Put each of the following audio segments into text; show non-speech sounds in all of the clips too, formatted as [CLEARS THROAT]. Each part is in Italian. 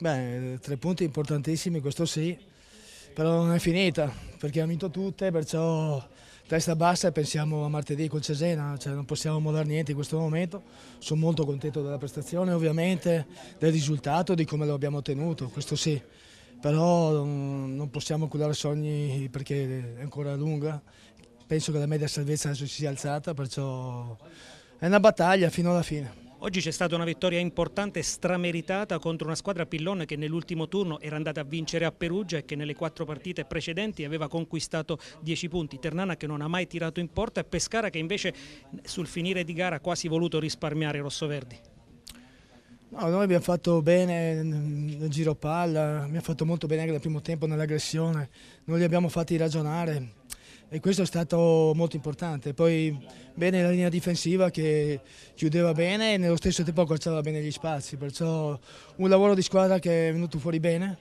Beh, tre punti importantissimi, questo sì, però non è finita perché ha vinto tutte, perciò testa bassa e pensiamo a martedì col Cesena, cioè non possiamo mollare niente in questo momento. Sono molto contento della prestazione ovviamente, del risultato, di come lo abbiamo ottenuto, questo sì, però non possiamo curare sogni perché è ancora lunga. Penso che la media salvezza adesso si sia alzata, perciò è una battaglia fino alla fine. Oggi c'è stata una vittoria importante, strameritata contro una squadra pillone che nell'ultimo turno era andata a vincere a Perugia e che nelle quattro partite precedenti aveva conquistato 10 punti. Ternana che non ha mai tirato in porta e Pescara che invece sul finire di gara ha quasi voluto risparmiare rossoverdi. No, noi abbiamo fatto bene nel mm, giro palla, abbiamo fatto molto bene anche nel primo tempo nell'aggressione, non li abbiamo fatti ragionare, e questo è stato molto importante. Poi bene la linea difensiva che chiudeva bene e nello stesso tempo accorciava bene gli spazi, perciò un lavoro di squadra che è venuto fuori bene.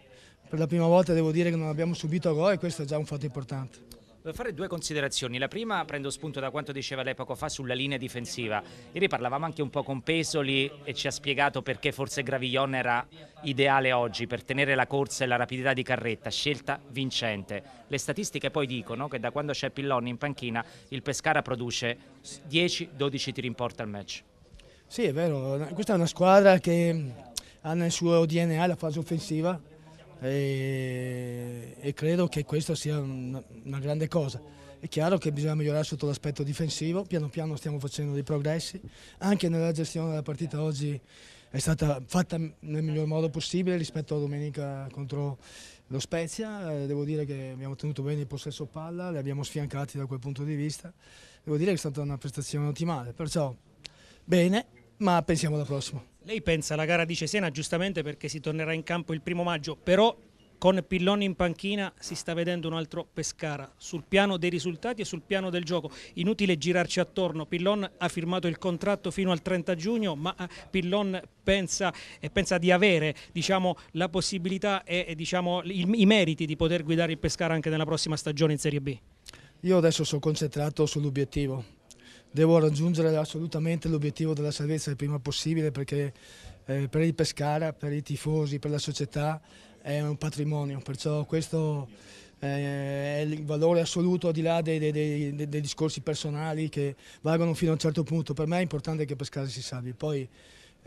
Per la prima volta devo dire che non abbiamo subito gol e questo è già un fatto importante fare due considerazioni. La prima prendo spunto da quanto diceva lei poco fa sulla linea difensiva. Ieri parlavamo anche un po' con Pesoli e ci ha spiegato perché forse Gravillon era ideale oggi per tenere la corsa e la rapidità di Carretta, scelta vincente. Le statistiche poi dicono che da quando c'è Pillon in panchina il Pescara produce 10-12 tiri in porta al match. Sì, è vero, questa è una squadra che ha nel suo DNA la fase offensiva e, e credo che questa sia una, una grande cosa. È chiaro che bisogna migliorare sotto l'aspetto difensivo, piano piano stiamo facendo dei progressi, anche nella gestione della partita oggi è stata fatta nel miglior modo possibile rispetto a domenica contro lo Spezia, eh, devo dire che abbiamo tenuto bene il possesso palla, li abbiamo sfiancati da quel punto di vista, devo dire che è stata una prestazione ottimale, perciò bene, ma pensiamo alla prossima. Lei pensa alla gara di Cesena giustamente perché si tornerà in campo il primo maggio, però con Pilloni in panchina si sta vedendo un altro Pescara sul piano dei risultati e sul piano del gioco. Inutile girarci attorno, Pillon ha firmato il contratto fino al 30 giugno, ma eh, Pillon pensa, eh, pensa di avere diciamo, la possibilità e diciamo, i meriti di poter guidare il Pescara anche nella prossima stagione in Serie B. Io adesso sono concentrato sull'obiettivo, devo raggiungere assolutamente l'obiettivo della salvezza il prima possibile perché eh, per il Pescara, per i tifosi, per la società è un patrimonio, perciò questo eh, è il valore assoluto al di là dei, dei, dei, dei, discorsi personali che valgono fino a un certo punto. Per me è importante che Pescara si salvi, poi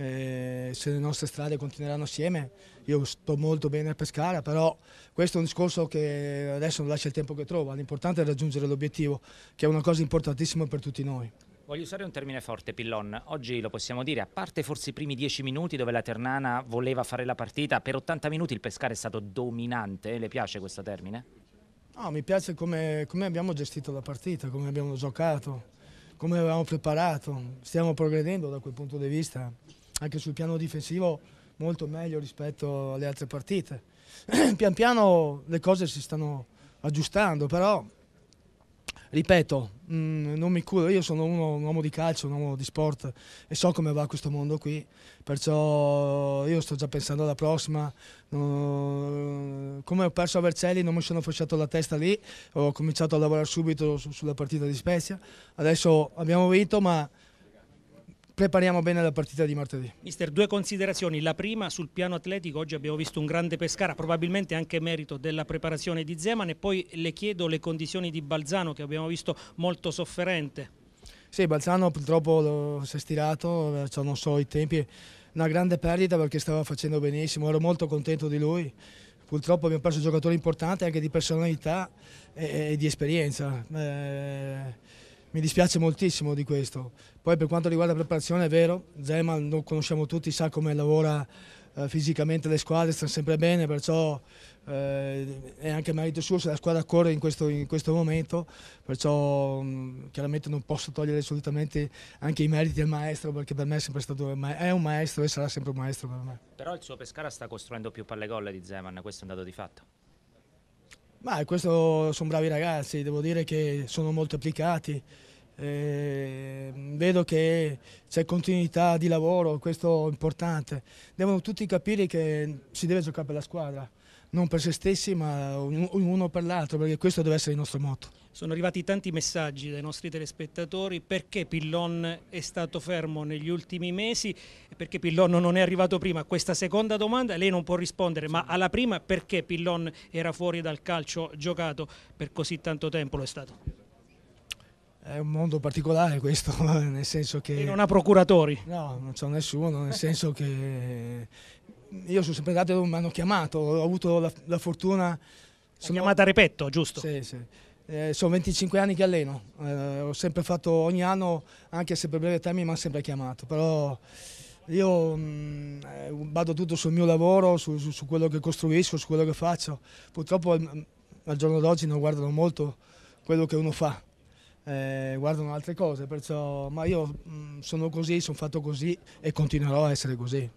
eh, se le nostre strade continueranno assieme. Io sto molto bene a Pescara, però questo è un discorso che adesso non lascia il tempo che trova, l'importante è raggiungere l'obiettivo, che è una cosa importantissima per tutti noi. Voglio usare un termine forte, Pillon. Oggi lo possiamo dire, a parte forse i primi dieci minuti dove la Ternana voleva fare la partita, per 80 minuti il Pescara è stato dominante. Le piace questo termine? No, mi piace come, come abbiamo gestito la partita, come abbiamo giocato, come avevamo preparato. Stiamo progredendo da quel punto di vista anche sul piano difensivo molto meglio rispetto alle altre partite. [CLEARS THROAT] Pian piano le cose si stanno aggiustando, però ripeto, mh, mm, non mi curo, io sono uno, un uomo di calcio, un uomo di sport e so come va questo mondo qui, perciò io sto già pensando alla prossima, no, come ho perso a Vercelli non mi sono fasciato la testa lì, ho cominciato a lavorare subito su, sulla partita di Spezia, adesso abbiamo vinto ma prepariamo bene la partita di martedì. Mister, due considerazioni. La prima sul piano atletico, oggi abbiamo visto un grande Pescara, probabilmente anche merito della preparazione di Zeman e poi le chiedo le condizioni di Balzano che abbiamo visto molto sofferente. Sì, Balzano purtroppo lo, si è stirato, eh, cioè non so i tempi, una grande perdita perché stava facendo benissimo, ero molto contento di lui. Purtroppo abbiamo perso un giocatore importante anche di personalità e, e di esperienza. Eh, mi dispiace moltissimo di questo. Poi per quanto riguarda la preparazione è vero, Zeman lo conosciamo tutti, sa come lavora eh, fisicamente le squadre, sta sempre bene, perciò eh, è anche merito suo se la squadra corre in questo, in questo momento, perciò mh, mm, chiaramente non posso togliere assolutamente anche i meriti del maestro perché per me è sempre stato è un maestro e sarà sempre un maestro per me. Però il suo Pescara sta costruendo più palle gol di Zeman, questo è un dato di fatto. Ma questo sono bravi ragazzi, devo dire che sono molto applicati. Eh, vedo che c'è continuità di lavoro, questo è importante. Devono tutti capire che si deve giocare per la squadra non per se stessi ma ognuno per l'altro, perché questo deve essere il nostro motto. Sono arrivati tanti messaggi dai nostri telespettatori perché Pillon è stato fermo negli ultimi mesi e perché Pillon non è arrivato prima. Questa seconda domanda lei non può rispondere, ma alla prima perché Pillon era fuori dal calcio giocato per così tanto tempo lo è stato? È un mondo particolare questo, [LAUGHS] nel senso che... E non ha procuratori? No, non c'è nessuno, nel senso che io sono sempre andato, mi hanno chiamato, ho avuto la, la fortuna... Sono chiamata a Repetto, giusto? Sì, sì. Eh, sono 25 anni che alleno, eh, ho sempre fatto ogni anno, anche se per breve termine mi hanno sempre chiamato, però io mh, mm, eh, vado tutto sul mio lavoro, su, su, su, quello che costruisco, su quello che faccio. Purtroppo al, al giorno d'oggi non guardano molto quello che uno fa, eh, guardano altre cose, perciò, ma io mh, mm, sono così, sono fatto così e continuerò a essere così.